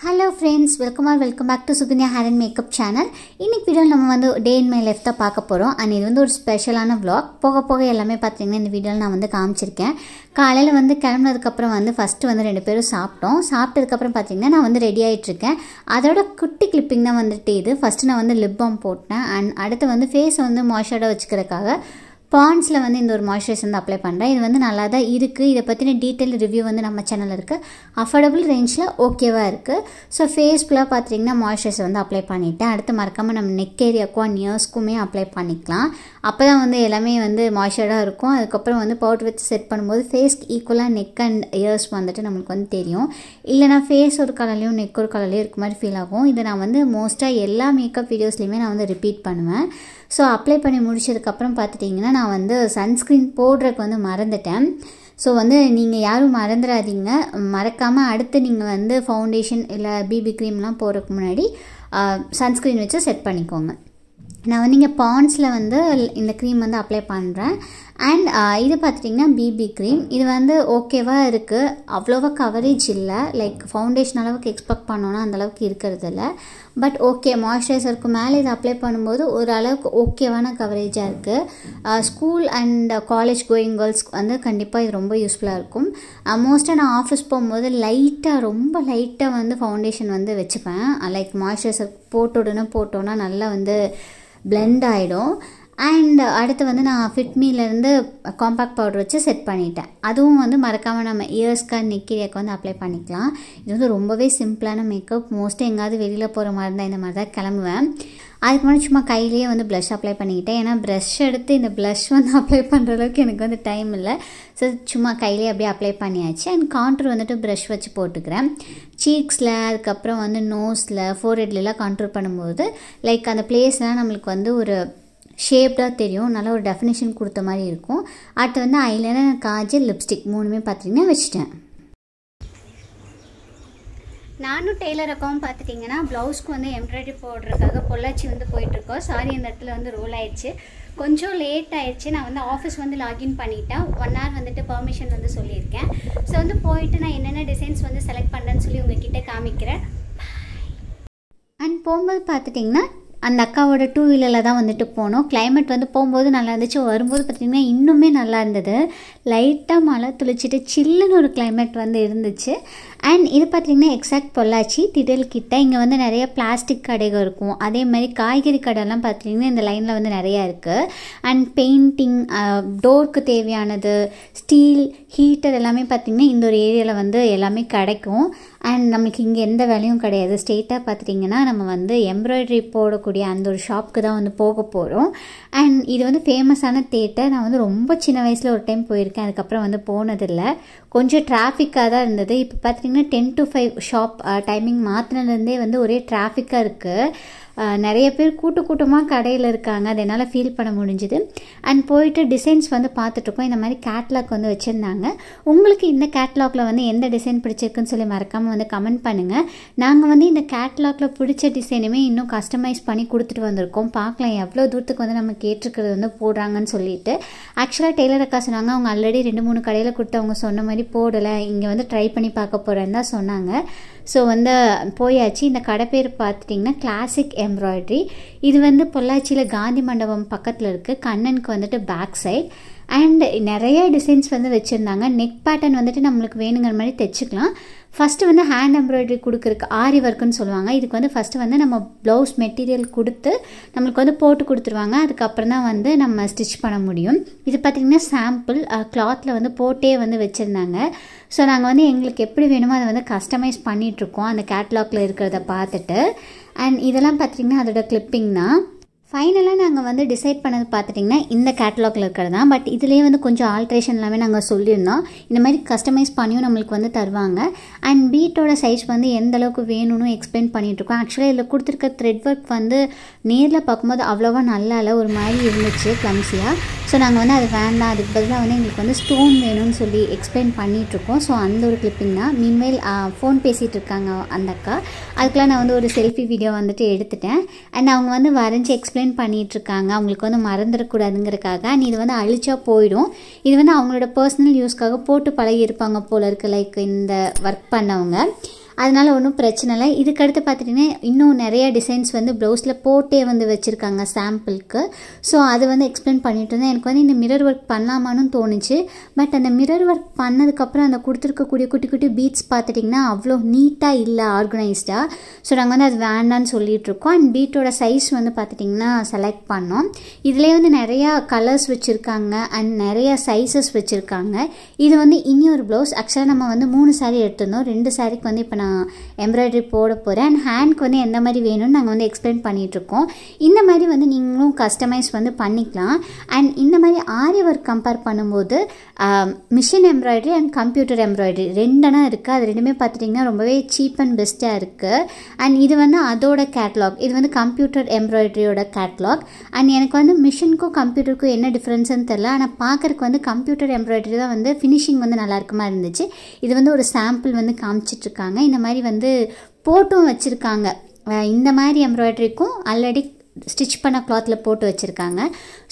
hello friends welcome or welcome back to Sukanya hair and makeup channel இன்றைக்கி வீடியோவில் நம்ம வந்து டே இன் மை லைஃப் தான் பார்க்க போகிறோம் அண்ட் இது வந்து ஒரு ஸ்பெஷலான விளாக் போக போக எல்லாமே பார்த்தீங்கன்னா இந்த வீடியோவில் நான் வந்து காமிச்சிருக்கேன் காலையில் வந்து கிளம்புனதுக்கப்புறம் வந்து ஃபஸ்ட்டு வந்து ரெண்டு பேரும் சாப்பிட்டோம் சாப்பிட்டதுக்கப்புறம் பார்த்தீங்கன்னா நான் வந்து ரெடி ஆகிட்ருக்கேன் அதோட குட்டி கிளிப்பிங் தான் வந்துட்டு இது ஃபஸ்ட்டு நான் வந்து லிப் பாம் போட்டேன் அண்ட் அடுத்து வந்து ஃபேஸை வந்து மாய்ஸ்சராக வச்சுக்கிறதுக்காக பாண்ட்ஸில் வந்து இந்த ஒரு மாய்ஸ்சரைசர் வந்து அப்ளை பண்ணுறேன் இது வந்து நல்லா தான் இருக்குது இதை பற்றின டீட்டெயில் ரிவ்யூ வந்து நம்ம சேனலில் இருக்குது அஃபோர்டபுள் ரேஞ்சில் ஓகேவாக இருக்குது ஸோ ஃபேஸ்க்குலாம் பார்த்தீங்கன்னா மாய்ஸ்சரைசர் வந்து அப்ளை பண்ணிவிட்டேன் அடுத்து மறக்காமல் நம்ம நெக் ஏரியாக்கும் அண்ட் அப்ளை பண்ணிக்கலாம் அப்போ தான் வந்து எல்லாமே வந்து மாய்ஸ்சராக இருக்கும் அதுக்கப்புறம் வந்து பவுடர் வச்சு செட் பண்ணும்போது ஃபேஸ்க்கு ஈக்குவலாக நெக் அண்ட் இயர்ஸ் வந்துட்டு நம்மளுக்கு வந்து தெரியும் இல்லைனா ஃபேஸ் ஒரு கலர்லேயும் நெக் ஒரு கலர்லேயும் இருக்க மாதிரி ஃபீல் ஆகும் இதை நான் வந்து மோஸ்ட்டாக எல்லா மேக்கப் வீடியோஸ்லையுமே நான் வந்து ரிப்பீட் பண்ணுவேன் ஸோ அப்ளை பண்ணி முடிச்சதுக்கப்புறம் பார்த்துட்டிங்கன்னா நான் வந்து சன்ஸ்க்ரீன் போடுறதுக்கு வந்து மறந்துட்டேன் ஸோ வந்து நீங்கள் யாரும் மறந்துடாதீங்க மறக்காமல் அடுத்து நீங்கள் வந்து ஃபவுண்டேஷன் இல்லை பிபி க்ரீம்லாம் போகிறதுக்கு முன்னாடி சன்ஸ்க்ரீன் வச்சு செட் பண்ணிக்கோங்க நான் வந்து இங்கே பான்ஸில் வந்து இந்த க்ரீம் வந்து அப்ளை பண்ணுறேன் அண்ட் uh, இது பார்த்துட்டிங்கன்னா பிபி க்ரீம் இது வந்து ஓகேவாக இருக்குது அவ்வளோவா கவரேஜ் இல்லை லைக் ஃபவுண்டேஷன் அளவுக்கு எக்ஸ்பெக்ட் பண்ணோன்னா அந்தளவுக்கு இருக்கிறது இல்லை பட் ஓகே மாய்ஸ்சரைசருக்கு மேலே இது அப்ளை பண்ணும்போது ஓரளவுக்கு ஓகேவான கவரேஜாக இருக்குது ஸ்கூல் அண்ட் காலேஜ் கோயிங் கேர்ள்ஸ்க்கு வந்து கண்டிப்பாக இது ரொம்ப யூஸ்ஃபுல்லாக இருக்கும் மோஸ்ட்டாக uh, நான் ஆஃபீஸ் போகும்போது லைட்டாக ரொம்ப லைட்டாக வந்து ஃபவுண்டேஷன் வந்து வச்சுப்பேன் லைக் uh, மாய்ஸ்சரைசர் போட்டுடணும் போட்டோன்னா நல்லா வந்து பிளெண்ட் ஆகிடும் அண்ட் அடுத்து வந்து நான் ஃபிட்மீலேருந்து காம்பேக்ட் பவுடர் வச்சு செட் பண்ணிட்டேன் அதுவும் வந்து மறக்காமல் நம்ம இயர்ஸ்க்கு நெக்கிரியாக்கு வந்து அப்ளை பண்ணிக்கலாம் இது வந்து ரொம்பவே சிம்பிளான மேக்கப் மோஸ்ட்டாக எங்கேயாவது வெளியில் போகிற மாதிரி இருந்தால் இந்த மாதிரி தான் கிளம்புவேன் அதுக்கு முன்னாடி சும்மா கையிலேயே வந்து ப்ளஷ் அப்ளை பண்ணிக்கிட்டேன் ஏன்னா ப்ரஷ் எடுத்து இந்த ப்ளஷ் வந்து அப்ளை பண்ணுற அளவுக்கு எனக்கு வந்து டைம் இல்லை ஸோ சும்மா கையிலேயே அப்படியே அப்ளை பண்ணியாச்சு அண்ட் கான்ட்ரு வந்துட்டு ப்ரஷ் வச்சு போட்டுக்கிறேன் சீக்ஸில் அதுக்கப்புறம் வந்து நோஸில் ஃபோர் ஹெட்லாம் கான்ட்ரோல் பண்ணும்போது லைக் அந்த பிளேஸ்லாம் நம்மளுக்கு வந்து ஒரு ஷேப்டாக தெரியும் நல்லா ஒரு டெஃபினேஷன் கொடுத்த மாதிரி இருக்கும் அடுத்து வந்து ஐலைனர் காஜல் லிப்ஸ்டிக் மூணுமே பார்த்திங்கன்னா வச்சுட்டேன் நானும் டெய்லர் அக்காவும் பார்த்துட்டிங்கன்னா ப்ளவுஸ்க்கு வந்து எம்ப்ராய்டரி போடுறதுக்காக பொள்ளாச்சி வந்து போயிட்டுருக்கோம் சாரி அந்த இடத்துல வந்து ரோல் ஆயிடுச்சு கொஞ்சம் லேட் ஆயிடுச்சு நான் வந்து ஆஃபீஸ் வந்து லாகின் பண்ணிட்டேன் ஒன் ஹவர் வந்துட்டு பர்மிஷன் வந்து சொல்லியிருக்கேன் ஸோ வந்து போயிட்டு நான் என்னென்ன டிசைன்ஸ் வந்து செலக்ட் பண்ணுறேன்னு சொல்லி உங்ககிட்ட காமிக்கிறேன் அண்ட் போகும்போது பார்த்துட்டிங்கன்னா அந்த அக்காவோட டூ வீலரில் தான் வந்துட்டு போனோம் கிளைமேட் வந்து போகும்போது நல்லா இருந்துச்சு வரும்போது பார்த்திங்கன்னா இன்னுமே நல்லா இருந்தது லைட்டாக மழை துளிச்சிட்டு சில்லுன்னு ஒரு கிளைமேட் வந்து இருந்துச்சு அண்ட் இது பார்த்திங்கன்னா எக்ஸாக்ட் பொள்ளாச்சி திடல் கிட்ட இங்கே வந்து நிறைய பிளாஸ்டிக் கடைகள் இருக்கும் அதே மாதிரி காய்கறி கடைலாம் பார்த்திங்கன்னா இந்த லைனில் வந்து நிறையா இருக்குது அண்ட் பெயிண்டிங் டோருக்கு தேவையானது ஸ்டீல் ஹீட்டர் எல்லாமே பார்த்திங்கன்னா இந்த ஒரு ஏரியாவில் வந்து எல்லாமே கிடைக்கும் அண்ட் நம்மளுக்கு இங்கே எந்த வேலையும் கிடையாது ஸ்டேட்டாக பார்த்துட்டிங்கன்னா நம்ம வந்து எம்ப்ராய்டரி போடக்கூடிய அந்த ஒரு ஷாப்புக்கு தான் வந்து போக போகிறோம் அண்ட் இது வந்து ஃபேமஸான தேட்டர் நான் வந்து ரொம்ப சின்ன வயசில் ஒரு டைம் போயிருக்கேன் அதுக்கப்புறம் வந்து போனதில்லை கொஞ்சம் டிராஃபிக்காக தான் இருந்தது இப்போ பார்த்தீங்கன்னா ten to five shop timing மாற்றினதுலேருந்தே வந்து ஒரே டிராஃபிக்காக இருக்குது நிறைய பேர் கூட்டு கூட்டமாக கடையில் இருக்காங்க அது என்னால் ஃபீல் பண்ண முடிஞ்சுது அண்ட் போயிட்டு டிசைன்ஸ் வந்து பார்த்துட்ருக்கோம் இந்த மாதிரி கேட்லாக் வந்து வச்சுருந்தாங்க உங்களுக்கு இந்த கேட்லாகில் வந்து எந்த டிசைன் பிடிச்சிருக்குன்னு சொல்லி மறக்காமல் வந்து கமெண்ட் பண்ணுங்கள் நாங்கள் வந்து இந்த கேட்லாகில் பிடிச்ச டிசைனுமே இன்னும் கஸ்டமைஸ் பண்ணி கொடுத்துட்டு வந்திருக்கோம் பார்க்கலாம் எவ்வளோ தூரத்துக்கு வந்து நம்ம கேட்டிருக்கிறது வந்து போடுறாங்கன்னு சொல்லிட்டு ஆக்சுவலாக டெய்லர் அக்கா சொன்னாங்க அவங்க ஆல்ரெடி ரெண்டு மூணு கடையில் கொடுத்து அவங்க சொன்ன மாதிரி போடலை இங்கே வந்து ட்ரை பண்ணி பார்க்க போகிறேன்னு தான் சொன்னாங்க ஸோ வந்து போயாச்சு இந்த கடை பேர் பார்த்துட்டிங்கன்னா கிளாசிக் எம்ப்ராய்ட்ரி இது வந்து பொள்ளாச்சியில் காந்தி மண்டபம் பக்கத்தில் இருக்குது கண்ணனுக்கு வந்துட்டு பேக் சைட் அண்ட் நிறைய டிசைன்ஸ் வந்து வச்சுருந்தாங்க நெக் பேட்டர்ன் வந்துட்டு நம்மளுக்கு வேணுங்கிற மாதிரி தைச்சிக்கலாம் ஃபஸ்ட்டு வந்து ஹேண்ட் எம்ப்ராய்டரி கொடுக்குறக்கு ஆரி ஒர்க்குன்னு சொல்லுவாங்க இதுக்கு வந்து ஃபஸ்ட்டு வந்து நம்ம ப்ளவுஸ் மெட்டீரியல் கொடுத்து நம்மளுக்கு வந்து போட்டு கொடுத்துருவாங்க அதுக்கப்புறம் தான் வந்து நம்ம ஸ்டிச் பண்ண முடியும் இது பார்த்திங்கன்னா சாம்பிள் கிளாத்தில் வந்து போட்டே வந்து வச்சுருந்தாங்க ஸோ நாங்கள் வந்து எங்களுக்கு எப்படி வேணுமோ அதை வந்து கஸ்டமைஸ் பண்ணிகிட்ருக்கோம் அந்த கேட்லாகில் இருக்கிறத பார்த்துட்டு அண்ட் இதெல்லாம் பார்த்திங்கன்னா அதோட கிளிப்பிங் தான் ஃபைனலாக நாங்கள் வந்து டிசைட் பண்ணது பார்த்துட்டிங்கன்னா இந்த கேட்லாகில் இருக்கிறது தான் பட் இதுலேயே வந்து கொஞ்சம் ஆல்ட்ரேஷன் எல்லாமே நாங்கள் சொல்லியிருந்தோம் இந்த மாதிரி கஸ்டமைஸ் பண்ணியும் நம்மளுக்கு வந்து தருவாங்க அண்ட் பீட்டோட சைஸ் வந்து எந்த அளவுக்கு வேணும்னு எக்ஸ்பிளைன் பண்ணிகிட்ருக்கோம் ஆக்சுவலாக இதில் கொடுத்துருக்க த்ரெட் ஒர்க் வந்து நேரில் பார்க்கும்போது அவ்வளோவா நல்லா இல்லை ஒரு மாதிரி இருந்துச்சு கிளம்சியாக ஸோ நாங்கள் வந்து அது வேண்டாம் அதுக்கு பதிலாக வந்து எங்களுக்கு வந்து ஸ்டோன் வேணும்னு சொல்லி எக்ஸ்பிளைன் பண்ணிகிட்ருக்கோம் ஸோ அந்த ஒரு கிளிப்பிங் தான் மீன்மேல் ஃபோன் பேசிகிட்டு இருக்காங்க அந்த அக்கா அதுக்கெலாம் நான் வந்து ஒரு செல்ஃபி வீடியோ வந்துட்டு எடுத்துட்டேன் அண்ட் அவங்க வந்து வரைஞ்சி எக்ஸ்பிளைன் எக்ஸ்பிளைன் பண்ணிகிட்ருக்காங்க அவங்களுக்கு வந்து மறந்துடக்கூடாதுங்கிறக்காக அண்ட் இது வந்து அழிச்சா போயிடும் இது வந்து அவங்களோட பர்சனல் யூஸ்க்காக போட்டு பழகி இருப்பாங்க போல இருக்குது லைக் இந்த ஒர்க் பண்ணவங்க அதனால் ஒன்றும் பிரச்சனை இல்லை இதுக்கடுத்து பார்த்துட்டிங்கன்னா இன்னும் நிறையா டிசைன்ஸ் வந்து ப்ளவுஸில் போட்டே வந்து வச்சுருக்காங்க சாம்பிளுக்கு ஸோ அது வந்து எக்ஸ்பிளைன் பண்ணிட்டு இருந்தேன் எனக்கு வந்து இந்த மிரர் ஒர்க் பண்ணலாமான்னு தோணுச்சு பட் அந்த மிரர் ஒர்க் பண்ணதுக்கப்புறம் அந்த கொடுத்துருக்கக்கூடிய குட்டி குட்டி பீட்ஸ் பார்த்துட்டிங்கன்னா அவ்வளோ நீட்டாக இல்லை ஆர்கனைஸ்டாக ஸோ நாங்கள் வந்து அது வேண்டான்னு சொல்லிகிட்ருக்கோம் அண்ட் பீட்டோட சைஸ் வந்து பார்த்துட்டிங்கன்னா செலக்ட் பண்ணோம் இதிலே வந்து நிறையா கலர்ஸ் வச்சுருக்காங்க அண்ட் நிறையா சைஸஸ் வச்சுருக்காங்க இது வந்து இனி ஒரு ப்ளவுஸ் ஆக்சுவலாக நம்ம வந்து மூணு சாரி எடுத்திருந்தோம் ரெண்டு சாரிக்கு வந்து இப்போ நான் நான் எம்ப்ராய்டரி போட போகிறேன் அண்ட் ஹேண்ட்க்கு வந்து எந்த மாதிரி வேணும்னு நாங்கள் வந்து எக்ஸ்பிளைன் பண்ணிகிட்ருக்கோம் இந்த மாதிரி வந்து நீங்களும் கஸ்டமைஸ் வந்து பண்ணிக்கலாம் அண்ட் இந்த மாதிரி ஆரி ஒர்க் கம்பேர் பண்ணும்போது machine embroidery and computer embroidery ரெண்டனா இருக்குது அது ரெண்டுமே பார்த்துட்டிங்கன்னா ரொம்பவே சீப் அண்ட் பெஸ்ட்டாக இருக்குது அண்ட் இது வந்து அதோட கேட்லாக் இது வந்து கம்ப்யூட்டர் எம்ப்ராய்டரியோட கேட்லாக் அண்ட் எனக்கு வந்து மிஷினுக்கும் கம்ப்யூட்டருக்கும் என்ன டிஃப்ரென்ஸ்னு தெரில ஆனால் பார்க்குறக்கு வந்து கம்ப்யூட்டர் எம்ப்ராய்டரி தான் வந்து ஃபினிஷிங் வந்து நல்லா இருக்குமா இருந்துச்சு இது வந்து ஒரு சாம்பிள் வந்து காமிச்சிட்ருக்காங்க இந்த இந்த மாதிரி வந்து போட்டும் வச்சுருக்காங்க இந்த மாதிரி எம்ப்ராய்டரிக்கும் ஆல்ரெடி ஸ்டிச் பண்ண கிளாத்தில் போட்டு வச்சுருக்காங்க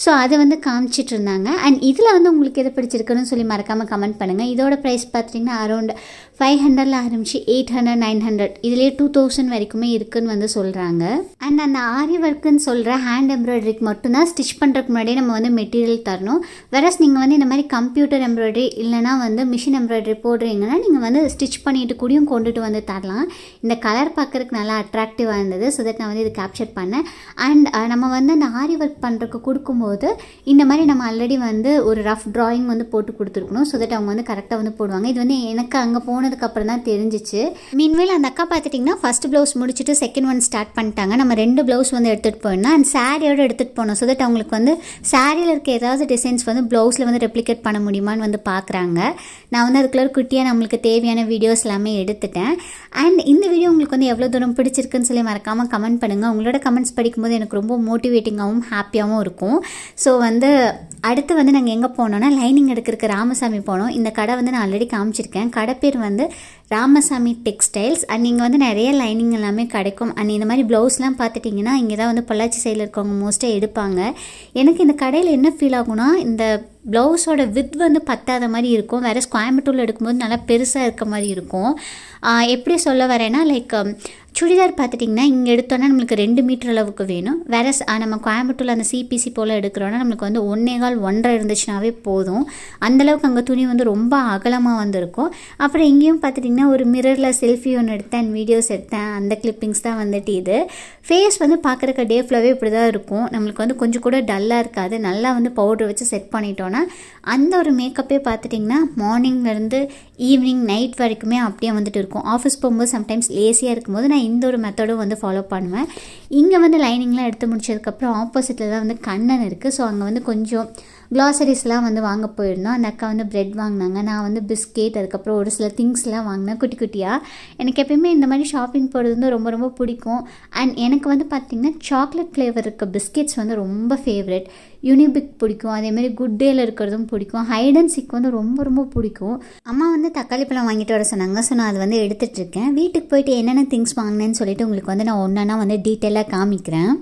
ஸோ அதை வந்து காமிச்சிட்டு இருந்தாங்க அண்ட் இதில் வந்து உங்களுக்கு எது பிடிச்சிருக்குன்னு சொல்லி மறக்காமல் கமெண்ட் பண்ணுங்கள் இதோட ப்ரைஸ் பார்த்திங்கன்னா அரௌண்ட் ஃபைவ் ஹண்ட்ரடில் ஆரம்பிச்சு எயிட் ஹண்ட்ரட் நைன் ஹண்ட்ரட் இதிலே டூ தௌசண்ட் வரைக்குமே இருக்குன்னு வந்து சொல்கிறாங்க அண்ட் அந்த ஆரி ஒர்க்குன்னு சொல்கிற ஹேண்ட் எம்ப்ராய்டரிக்கு மட்டும்தான் ஸ்டிச் பண்ணுறதுக்கு முன்னாடியே நம்ம வந்து மெட்டீரியல் தரணும் வேறஸ் நீங்கள் வந்து இந்த மாதிரி கம்ப்யூட்டர் எம்ப்ராய்டரி இல்லைனா வந்து மிஷின் எம்ப்ராய்டரி போடுறீங்கன்னா நீங்கள் வந்து ஸ்டிச் பண்ணிட்டு கூடயும் கொண்டுட்டு வந்து தரலாம் இந்த கலர் பார்க்குறதுக்கு நல்லா அட்ராக்டிவாக இருந்தது ஸோ தட் நான் வந்து இது கேப்சர் பண்ணேன் அண்ட் அண்ட் uh, நம்ம வந்து அந்த ஆரி ஒர்க் பண்ணுறக்கு கொடுக்கும்போது இந்த மாதிரி நம்ம ஆல்ரெடி வந்து ஒரு ரஃப் ட்ராயிங் வந்து போட்டு கொடுத்துருக்கணும் ஸோ தட் அவங்க வந்து கரெக்டாக வந்து போடுவாங்க இது வந்து எனக்கு அங்கே போனதுக்கப்புறம் தான் தெரிஞ்சிச்சு மீன்வேல் அந்த அக்கா பார்த்துட்டிங்கன்னா ஃபஸ்ட் ப்ளவுஸ் முடிச்சுட்டு செகண்ட் ஒன் ஸ்டார்ட் பண்ணிட்டாங்க நம்ம ரெண்டு ப்ளவுஸ் வந்து எடுத்துகிட்டு போயிருந்தோம் அண்ட் சாரியோடு எடுத்துகிட்டு போனோம் ஸோ தட் அவங்களுக்கு வந்து சாரியில் இருக்க ஏதாவது டிசைன்ஸ் வந்து ப்ளவுஸில் வந்து ரெப்ளிகேட் பண்ண முடியுமான்னு வந்து பார்க்குறாங்க நான் வந்து அதுக்குள்ள குட்டியாக நம்மளுக்கு தேவையான வீடியோஸ் எல்லாமே எடுத்துட்டேன் அண்ட் இந்த வீடியோ உங்களுக்கு வந்து எவ்வளோ தூரம் பிடிச்சிருக்குன்னு சொல்லி மறக்காமல் கமெண்ட் பண்ணுங்கள் உங்களோட கமெண்ட்ஸ் படிக்கும்போது எனக்கு ரொம்ப மோட்டிவேட்டிங்காகவும் ஹாப்பியாகவும் இருக்கும் ஸோ வந்து அடுத்து வந்து நாங்கள் எங்கே போனோன்னா லைனிங் எடுக்கிறதுக்கு ராமசாமி போனோம் இந்த கடை வந்து நான் ஆல்ரெடி காமிச்சிருக்கேன் கடை பேர் வந்து ராமசாமி டெக்ஸ்டைல்ஸ் அண்ட் இங்கே வந்து நிறைய லைனிங் எல்லாமே கிடைக்கும் அண்ட் இந்த மாதிரி ப்ளவுஸ்லாம் பார்த்துட்டிங்கன்னா இங்கே தான் வந்து பொள்ளாச்சி சைடில் இருக்கவங்க மோஸ்ட்டாக எடுப்பாங்க எனக்கு இந்த கடையில் என்ன ஃபீல் ஆகும்னா இந்த ப்ளவுஸோட வித் வந்து பத்தாத மாதிரி இருக்கும் வேறு கோயம்புத்தூரில் எடுக்கும்போது நல்லா பெருசாக இருக்க மாதிரி இருக்கும் எப்படி சொல்ல வரேன்னா லைக் சுடிதார் பார்த்துட்டிங்கன்னா இங்கே எடுத்தோன்னா நம்மளுக்கு ரெண்டு மீட்டர் அளவுக்கு வேணும் வேற நம்ம கோயம்புத்தூரில் அந்த சிபிசி போல் எடுக்கிறோன்னா நம்மளுக்கு வந்து ஒன்றே கால் ஒன்றரை இருந்துச்சுனாவே போதும் அந்தளவுக்கு அங்கே துணி வந்து ரொம்ப அகலமாக வந்திருக்கும் அப்புறம் இங்கேயும் பார்த்துட்டிங்கன்னா ஒரு மிரரில் செல்ஃபி ஒன்று எடுத்தேன் வீடியோஸ் எடுத்தேன் அந்த கிளிப்பிங்ஸ் தான் வந்துட்டு இது ஃபேஸ் வந்து பார்க்குறக்க டே ஃபுல்லாகவே இப்படி தான் இருக்கும் நம்மளுக்கு வந்து கொஞ்சம் கூட டல்லாக இருக்காது நல்லா வந்து பவுடர் வச்சு செட் பண்ணிட்டோன்னா அந்த ஒரு மேக்கப்பே பார்த்துட்டிங்கன்னா மார்னிங்லேருந்து ஈவினிங் நைட் வரைக்குமே அப்படியே வந்துட்டு இருக்கும் ஆஃபீஸ் போகும்போது சம்டைம்ஸ் லேசியாக இருக்கும்போது நான் நான் இந்த ஒரு மெத்தடும் வந்து ஃபாலோ பண்ணுவேன் இங்கே வந்து லைனிங்லாம் எடுத்து முடிச்சதுக்கப்புறம் ஆப்போசிட்டில் தான் வந்து கண்ணன் இருக்குது ஸோ அங்கே வந்து கொஞ்சம் க்ளாசரிஸ்லாம் வந்து வாங்க போயிருந்தோம் அந்த அக்கா வந்து ப்ரெட் வாங்கினாங்க நான் வந்து பிஸ்கெட் அதுக்கப்புறம் ஒரு சில திங்ஸ்லாம் வாங்கினேன் குட்டி குட்டியாக எனக்கு எப்பயுமே இந்த மாதிரி ஷாப்பிங் போகிறது வந்து ரொம்ப ரொம்ப பிடிக்கும் அண்ட் எனக்கு வந்து பார்த்திங்கன்னா சாக்லேட் ஃப்ளேவர் இருக்க பிஸ்கெட்ஸ் வந்து ரொம்ப ஃபேவரெட் யூனிபிக் பிடிக்கும் அதேமாரி குட் டேயில் இருக்கிறதும் பிடிக்கும் ஹைட் அண்ட் சிக் வந்து ரொம்ப ரொம்ப பிடிக்கும் அம்மா வந்து தக்காளி பழம் வாங்கிட்டு வர சொன்னாங்க ஸோ நான் அது வந்து எடுத்துகிட்ருக்கேன் வீட்டுக்கு போயிட்டு என்னென்ன திங்ஸ் வாங்கினேன்னு சொல்லிட்டு உங்களுக்கு வந்து நான் ஒன்றா வந்து டீட்டெயிலாக காமிக்கிறேன்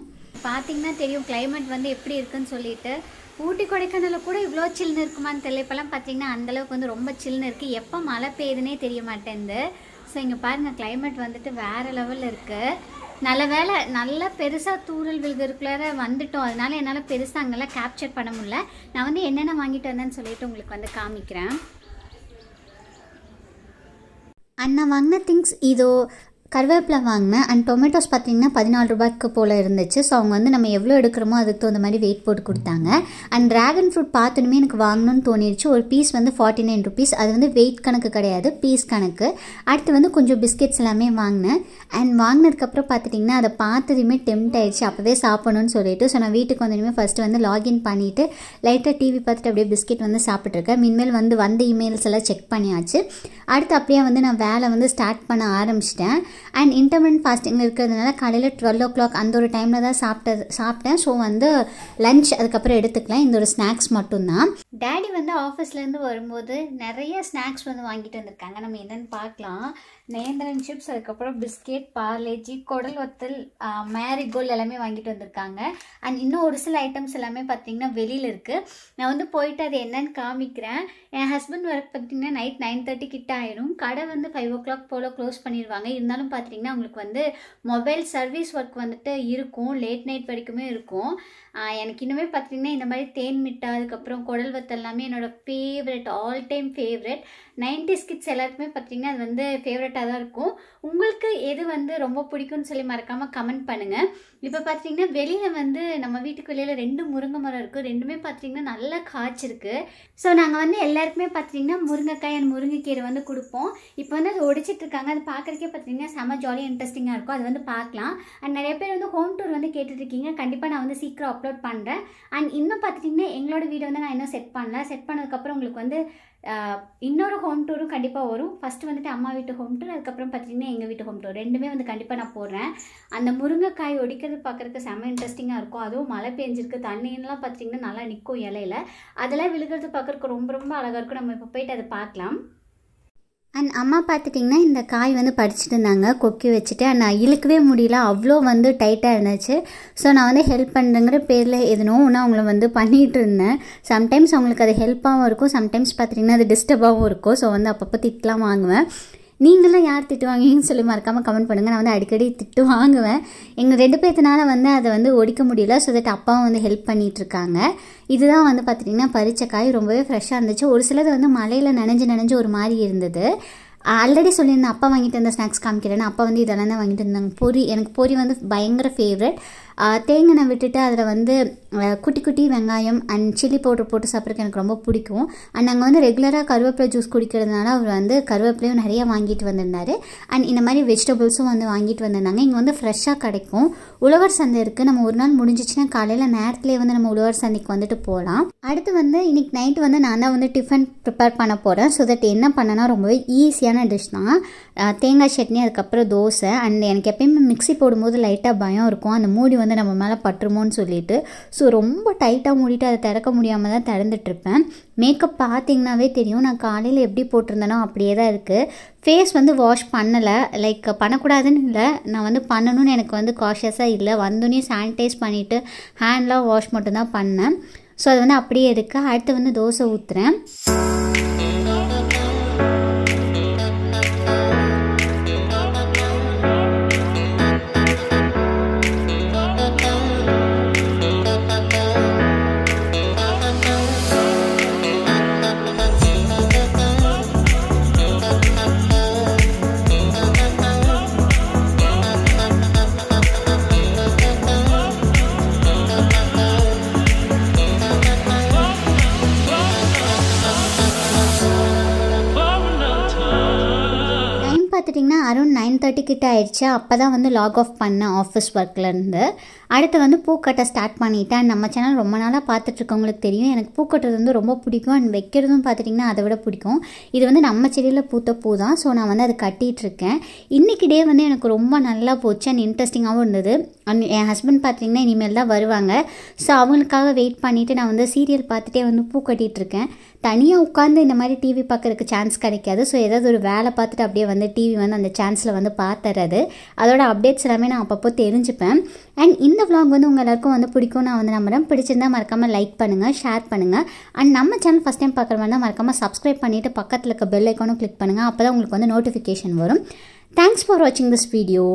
பார்த்திங்கன்னா தெரியும் கிளைமேட் வந்து எப்படி இருக்குன்னு சொல்லிட்டு ஊட்டி கொடைக்கானலில் கூட இவ்வளோ சில்னு இருக்குமான்னு தெரியல இப்போலாம் பார்த்தீங்கன்னா அந்தளவுக்கு வந்து ரொம்ப சில்லுன்னு இருக்குது எப்போ மழை பெய்யுதுனே தெரிய மாட்டேன் ஸோ இங்கே பாருங்கள் கிளைமேட் வந்துட்டு வேறு லெவலில் இருக்குது நல்ல வேலை நல்லா பெருசாக தூரல் விழுதுக்குள்ளார வந்துட்டோம் அதனால என்னால் பெருசாக அங்கெல்லாம் கேப்சர் பண்ண முடில நான் வந்து என்னென்ன வாங்கிட்டு வந்தேன்னு சொல்லிட்டு உங்களுக்கு வந்து காமிக்கிறேன் அண்ணா வாங்கின திங்ஸ் இதோ கருவேப்பிலை வாங்கினேன் அண்ட் டொமேட்டோஸ் பார்த்தீங்கன்னா பதினாலு ரூபாய்க்கு போல் இருந்துச்சு ஸோ அவங்க வந்து நம்ம எவ்வளோ எடுக்கிறோமோ அதுக்கு தகுந்த மாதிரி வெயிட் போட்டு கொடுத்தாங்க அண்ட் ட்ராகன் ஃப்ரூட் பார்த்துனுமே எனக்கு வாங்கணும்னு தோணிடுச்சு ஒரு பீஸ் வந்து ஃபார்ட்டி நைன் ருபீஸ் அது வந்து வெயிட் கணக்கு கிடையாது பீஸ் கணக்கு அடுத்து வந்து கொஞ்சம் பிஸ்கெட்ஸ் எல்லாமே வாங்கினேன் அண்ட் வாங்கினதுக்கப்புறம் பார்த்துட்டிங்கன்னா அதை பார்த்ததுமே டெம்ட் ஆயிடுச்சு அப்போவே சாப்பிடணும்னு சொல்லிட்டு ஸோ நான் வீட்டுக்கு வந்தனுமே ஃபஸ்ட்டு வந்து லாகின் பண்ணிவிட்டு லைட்டாக டிவி பார்த்துட்டு அப்படியே பிஸ்கெட் வந்து சாப்பிட்ருக்கேன் இனிமேல் வந்து வந்த இமெயில்ஸ் எல்லாம் செக் பண்ணியாச்சு அடுத்து அப்படியே வந்து நான் வேலை வந்து ஸ்டார்ட் பண்ண ஆரம்பிச்சிட்டேன் அண்ட் இன்டர்மெண்ட் ஃபாஸ்டிங் இருக்கிறதுனால காலையில் டுவெல் ஓ கிளாக் அந்த ஒரு டைமில் தான் சாப்பிட்டது சாப்பிட்டேன் ஸோ வந்து லஞ்ச் அதுக்கப்புறம் எடுத்துக்கலாம் இந்த ஒரு ஸ்நாக்ஸ் மட்டும்தான் டேடி வந்து ஆஃபீஸ்லேருந்து வரும்போது நிறைய ஸ்நாக்ஸ் வந்து வாங்கிட்டு வந்திருக்காங்க நம்ம என்னென்னு பார்க்கலாம் நேந்திரன் சிப்ஸ் அதுக்கப்புறம் பிஸ்கெட் பார்லேஜி குடல் வத்தல் மேரிகோல்டு எல்லாமே வாங்கிட்டு வந்திருக்காங்க அண்ட் இன்னும் ஒரு சில ஐட்டம்ஸ் எல்லாமே பார்த்தீங்கன்னா வெளியில் இருக்குது நான் வந்து போயிட்டு அது என்னன்னு காமிக்கிறேன் என் ஹஸ்பண்ட் ஒர்க் பார்த்தீங்கன்னா நைட் நைன் தேர்ட்டி கிட்ட ஆயிரும் கடை வந்து ஃபைவ் ஓ கிளாக் போல் க்ளோஸ் பண்ணிடுவாங்க இருந்தாலும் பார்த்தீங்கன்னா உங்களுக்கு வந்து மொபைல் சர்வீஸ் ஒர்க் வந்துட்டு இருக்கும் லேட் நைட் வரைக்குமே இருக்கும் எனக்கு இன்னுமே பார்த்தீங்கன்னா இந்த மாதிரி தேன் மிட்டா அதுக்கப்புறம் குடல் வத்தல் எல்லாமே என்னோடய favourite all time favourite nineties kids எல்லாருக்குமே பார்த்தீங்கன்னா அது வந்து ஃபேவரட் ஃபேவரட்டாக தான் இருக்கும் உங்களுக்கு எது வந்து ரொம்ப பிடிக்கும்னு சொல்லி மறக்காமல் கமெண்ட் பண்ணுங்கள் இப்போ பார்த்தீங்கன்னா வெளியில் வந்து நம்ம வீட்டுக்கு வெளியில் ரெண்டு முருங்கை மரம் இருக்குது ரெண்டுமே பார்த்தீங்கன்னா நல்லா காய்ச்சிருக்கு ஸோ நாங்கள் வந்து எல்லாருக்குமே பார்த்தீங்கன்னா முருங்கைக்காய் அண்ட் முருங்கைக்கீரை வந்து கொடுப்போம் இப்போ வந்து அது ஒடிச்சிட்டு இருக்காங்க அது பார்க்குறக்கே பார்த்தீங்கன்னா செம ஜாலியாக இன்ட்ரெஸ்டிங்காக இருக்கும் அது வந்து பார்க்கலாம் அண்ட் நிறைய பேர் வந்து ஹோம் டூர் வந்து கேட்டுட்ருக்கீங்க கண்டிப்பாக நான் வந்து சீக்கிரம் அப்லோட் பண்ணுறேன் அண்ட் இன்னும் பார்த்துட்டிங்கன்னா எங்களோட வீடியோ வந்து நான் இன்னும் செட் பண்ணல செட் பண்ணதுக்கப்புறம் உங்களுக்கு வந்து இன்னொரு ஹோம் டூரும் கண்டிப்பாக வரும் ஃபஸ்ட்டு வந்துட்டு அம்மா வீட்டு ஹோம் டூர் அதுக்கப்புறம் பார்த்தீங்கன்னா எங்கள் வீட்டு ஹோம் டூர் ரெண்டுமே வந்து கண்டிப்பாக நான் போடுறேன் அந்த முருங்கைக்காய் ஒடிக்கிறது பார்க்குறதுக்கு செம்ம இன்ட்ரெஸ்டிங்காக இருக்கும் அதுவும் மழை பெஞ்சிருக்கு தண்ணியெல்லாம் பார்த்தீங்கன்னா நல்லா நிற்கும் இலையில அதெல்லாம் விழுகிறது பார்க்குறதுக்கு ரொம்ப ரொம்ப அழகாக இருக்கும் நம்ம இப்போ போயிட்டு அதை பார்க்கலாம் அண்ட் அம்மா பார்த்துட்டிங்கன்னா இந்த காய் வந்து படிச்சுட்டு இருந்தாங்க கொக்கி வச்சுட்டு அண்ட் நான் இழுக்கவே முடியல அவ்வளோ வந்து டைட்டாக இருந்துச்சு ஸோ நான் வந்து ஹெல்ப் பண்ணுறேங்கிற பேரில் எதுனோ ஒன்று அவங்கள வந்து பண்ணிகிட்டு இருந்தேன் சம்டைம்ஸ் அவங்களுக்கு அது ஹெல்ப்பாகவும் இருக்கும் சம்டைம்ஸ் பார்த்துட்டிங்கன்னா அது டிஸ்டர்பாகவும் இருக்கும் ஸோ வந்து அப்பப்போ திட்டலாம் வாங்குவேன் நீங்களாம் யார் திட்டு வாங்குவீங்கன்னு சொல்லி மறக்காமல் கமெண்ட் பண்ணுங்கள் நான் வந்து அடிக்கடி திட்டு வாங்குவேன் எங்கள் ரெண்டு பேர்த்தினால வந்து அதை வந்து ஒடிக்க முடியல ஸோ தட் அப்பாவும் வந்து ஹெல்ப் பண்ணிகிட்ருக்காங்க இதுதான் வந்து பார்த்திங்கன்னா பறிச்ச காய் ரொம்பவே ஃப்ரெஷ்ஷாக இருந்துச்சு ஒரு சிலது வந்து மலையில் நனைஞ்சு நனைஞ்சு ஒரு மாதிரி இருந்தது ஆல்ரெடி சொல்லியிருந்தேன் அப்பா வாங்கிட்டு இருந்த ஸ்நாக்ஸ் காமிக்கிறேன்னு அப்பா வந்து இதெல்லாம் தான் வாங்கிட்டு இருந்தாங்க பொரி எனக்கு பொரி வந்து பயங்கர ஃபேவரட் தேங்காய் விட்டுட்டு அதில் வந்து குட்டி குட்டி வெங்காயம் அண்ட் சில்லி பவுடர் போட்டு சாப்பிட்றதுக்கு எனக்கு ரொம்ப பிடிக்கும் அண்ட் நாங்கள் வந்து ரெகுலராக கருவேப்பிலை ஜூஸ் குடிக்கிறதுனால அவர் வந்து கருவேப்பிலையும் நிறையா வாங்கிட்டு வந்திருந்தார் அண்ட் இந்த மாதிரி வெஜிடபிள்ஸும் வந்து வாங்கிட்டு வந்திருந்தாங்க இங்கே வந்து ஃப்ரெஷ்ஷாக கிடைக்கும் உழவர் சந்தை இருக்குது நம்ம ஒரு நாள் முடிஞ்சிச்சுன்னா காலையில் நேரத்துலேயே வந்து நம்ம உழவர் சந்தைக்கு வந்துட்டு போகலாம் அடுத்து வந்து இன்றைக்கி நைட் வந்து நான் தான் வந்து டிஃபன் ப்ரிப்பேர் பண்ண போகிறேன் ஸோ தட் என்ன பண்ணனா ரொம்பவே ஈஸியான டிஷ் தான் தேங்காய் சட்னி அதுக்கப்புறம் தோசை அண்ட் எனக்கு எப்பயுமே மிக்சி போடும்போது லைட்டாக பயம் இருக்கும் அந்த மூடி வந்து நம்ம மேலே பற்றுமோன்னு சொல்லிட்டு ஸோ ரொம்ப டைட்டாக மூடிட்டு அதை திறக்க முடியாமல் தான் திறந்துட்டுருப்பேன் மேக்கப் பார்த்திங்கனாவே தெரியும் நான் காலையில் எப்படி போட்டிருந்தேனோ அப்படியே தான் இருக்குது ஃபேஸ் வந்து வாஷ் பண்ணலை லைக் பண்ணக்கூடாதுன்னு இல்லை நான் வந்து பண்ணணும்னு எனக்கு வந்து காஷியஸாக இல்லை வந்தோடனே சானிடைஸ் பண்ணிவிட்டு ஹேண்ட்லாம் வாஷ் மட்டும்தான் பண்ணேன் ஸோ அது வந்து அப்படியே இருக்குது அடுத்து வந்து தோசை ஊற்றுறேன் பார்த்துட்டிங்கன்னா அரௌண்ட் நைன் தேர்ட்டி கிட்ட ஆயிடுச்சு அப்போ தான் வந்து லாக் ஆஃப் பண்ணேன் ஆஃபீஸ் ஒர்க்லேருந்து அடுத்து வந்து பூக்கட்டை ஸ்டார்ட் பண்ணிட்டேன் நம்ம சேனல் ரொம்ப நாளாக பார்த்துட்ருக்கவங்களுக்கு தெரியும் எனக்கு பூக்கட்டுறது வந்து ரொம்ப பிடிக்கும் அண்ட் வைக்கிறதும் பார்த்துட்டிங்கன்னா அதை விட பிடிக்கும் இது வந்து நம்ம செடியில் பூத்த பூ தான் ஸோ நான் வந்து அது கட்டிகிட்ருக்கேன் இன்றைக்கி டே வந்து எனக்கு ரொம்ப நல்லா போச்சு அண்ட் இன்ட்ரெஸ்டிங்காகவும் இருந்தது அண்ட் என் ஹஸ்பண்ட் பார்த்தீங்கன்னா இனிமேல் தான் வருவாங்க ஸோ அவங்களுக்காக வெயிட் பண்ணிவிட்டு நான் வந்து சீரியல் பார்த்துட்டே வந்து பூ கட்டிகிட்ருக்கேன் தனியாக உட்காந்து இந்த மாதிரி டிவி பார்க்குறதுக்கு சான்ஸ் கிடைக்காது ஸோ ஏதாவது ஒரு வேலை பார்த்துட்டு அப்படியே வந்து டிவி டிவி வந்து அந்த சான்ஸில் வந்து பார்த்துறது அதோட அப்டேட்ஸ் எல்லாமே நான் அப்பப்போ தெரிஞ்சுப்பேன் அண்ட் இந்த விலாக் வந்து உங்கள் எல்லாருக்கும் வந்து பிடிக்கும் நான் வந்து நம்புகிறேன் பிடிச்சிருந்தா மறக்காமல் லைக் பண்ணுங்கள் ஷேர் பண்ணுங்கள் அண்ட் நம்ம சேனல் ஃபஸ்ட் டைம் பார்க்குற மாதிரி மறக்காமல் சப்ஸ்கிரைப் பண்ணிவிட்டு பக்கத்தில் இருக்க பெல் ஐக்கானும் கிளிக் பண்ணுங்கள் அப்போ தான் உங்களுக்கு வந்து நோட்டிஃபிகேஷன் வரும் தேங்க்ஸ் ஃபார் வாட்சிங் திஸ் வீடியோ